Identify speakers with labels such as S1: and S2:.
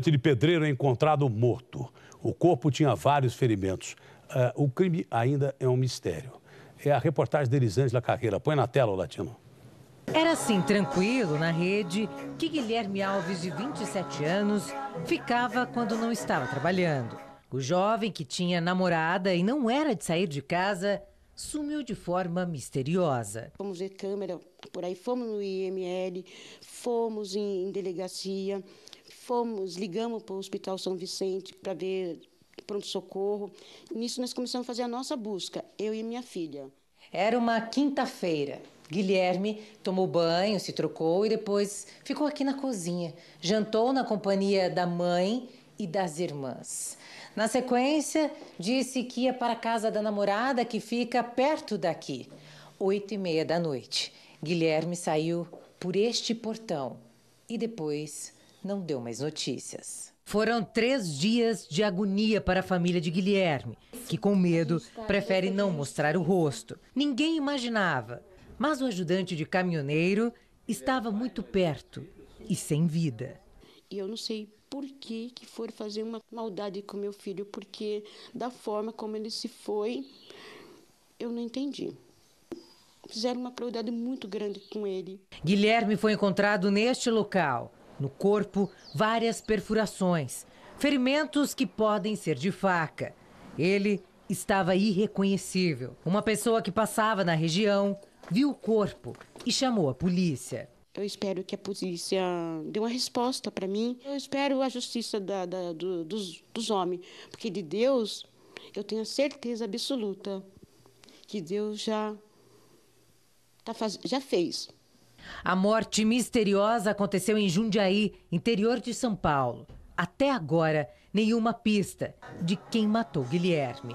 S1: traficante de pedreiro é encontrado morto. O corpo tinha vários ferimentos. Uh, o crime ainda é um mistério. É a reportagem da Elisângela Carreira. Põe na tela, o Latino.
S2: Era assim tranquilo na rede que Guilherme Alves, de 27 anos, ficava quando não estava trabalhando. O jovem que tinha namorada e não era de sair de casa sumiu de forma misteriosa.
S1: Fomos ver câmera por aí, fomos no IML, fomos em, em delegacia, Fomos, ligamos para o Hospital São Vicente para ver pronto-socorro. Nisso nós começamos a fazer a nossa busca, eu e minha filha. Era uma quinta-feira. Guilherme
S2: tomou banho, se trocou e depois ficou aqui na cozinha. Jantou na companhia da mãe e das irmãs. Na sequência, disse que ia para a casa da namorada que fica perto daqui. Oito e meia da noite. Guilherme saiu por este portão e depois não deu mais notícias. Foram três dias de agonia para a família de Guilherme, que, com medo,
S1: prefere não
S2: mostrar o rosto. Ninguém imaginava, mas o ajudante de caminhoneiro estava muito perto e sem vida.
S1: Eu não sei por que, que for fazer uma maldade com meu filho, porque da forma como ele se foi, eu não entendi. Fizeram uma crueldade muito grande com ele.
S2: Guilherme foi encontrado neste local no corpo, várias perfurações, ferimentos que podem ser de faca. Ele estava irreconhecível. Uma pessoa que passava na região viu o corpo e chamou a polícia.
S1: Eu espero que a polícia dê uma resposta para mim. Eu espero a justiça da, da, do, dos, dos homens, porque de Deus eu tenho a certeza absoluta que Deus já, tá faz... já fez.
S2: A morte misteriosa aconteceu em Jundiaí, interior de São Paulo. Até agora, nenhuma pista de quem matou Guilherme.